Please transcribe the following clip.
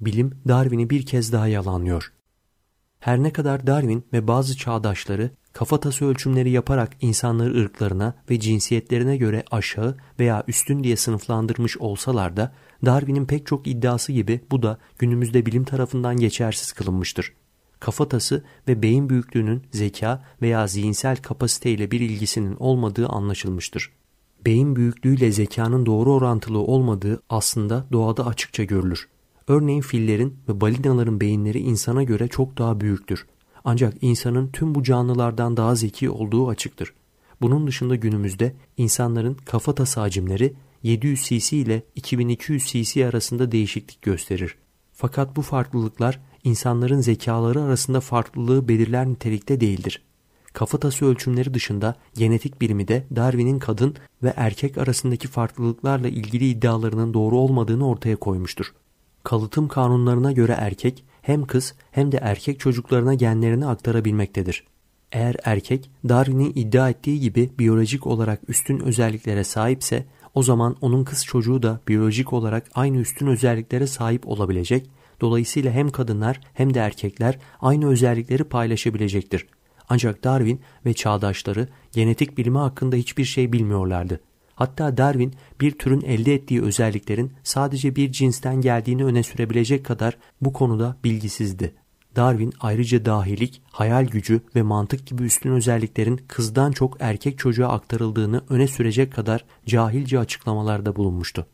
bilim Darwin'i bir kez daha yalanlıyor. Her ne kadar Darwin ve bazı çağdaşları kafatası ölçümleri yaparak insanları ırklarına ve cinsiyetlerine göre aşağı veya üstün diye sınıflandırmış olsalar da Darwin'in pek çok iddiası gibi bu da günümüzde bilim tarafından geçersiz kılınmıştır. Kafatası ve beyin büyüklüğünün zeka veya zihinsel kapasiteyle bir ilgisinin olmadığı anlaşılmıştır. Beyin büyüklüğüyle zekanın doğru orantılı olmadığı aslında doğada açıkça görülür. Örneğin fillerin ve balinaların beyinleri insana göre çok daha büyüktür. Ancak insanın tüm bu canlılardan daha zeki olduğu açıktır. Bunun dışında günümüzde insanların kafatası hacimleri 700 cc ile 2200 cc arasında değişiklik gösterir. Fakat bu farklılıklar insanların zekaları arasında farklılığı belirler nitelikte değildir. Kafatası ölçümleri dışında genetik bilimi de Darwin'in kadın ve erkek arasındaki farklılıklarla ilgili iddialarının doğru olmadığını ortaya koymuştur. Kalıtım kanunlarına göre erkek hem kız hem de erkek çocuklarına genlerini aktarabilmektedir. Eğer erkek Darwin'in iddia ettiği gibi biyolojik olarak üstün özelliklere sahipse o zaman onun kız çocuğu da biyolojik olarak aynı üstün özelliklere sahip olabilecek. Dolayısıyla hem kadınlar hem de erkekler aynı özellikleri paylaşabilecektir. Ancak Darwin ve çağdaşları genetik bilimi hakkında hiçbir şey bilmiyorlardı. Hatta Darwin bir türün elde ettiği özelliklerin sadece bir cinsten geldiğini öne sürebilecek kadar bu konuda bilgisizdi. Darwin ayrıca dahilik, hayal gücü ve mantık gibi üstün özelliklerin kızdan çok erkek çocuğa aktarıldığını öne sürecek kadar cahilce açıklamalarda bulunmuştu.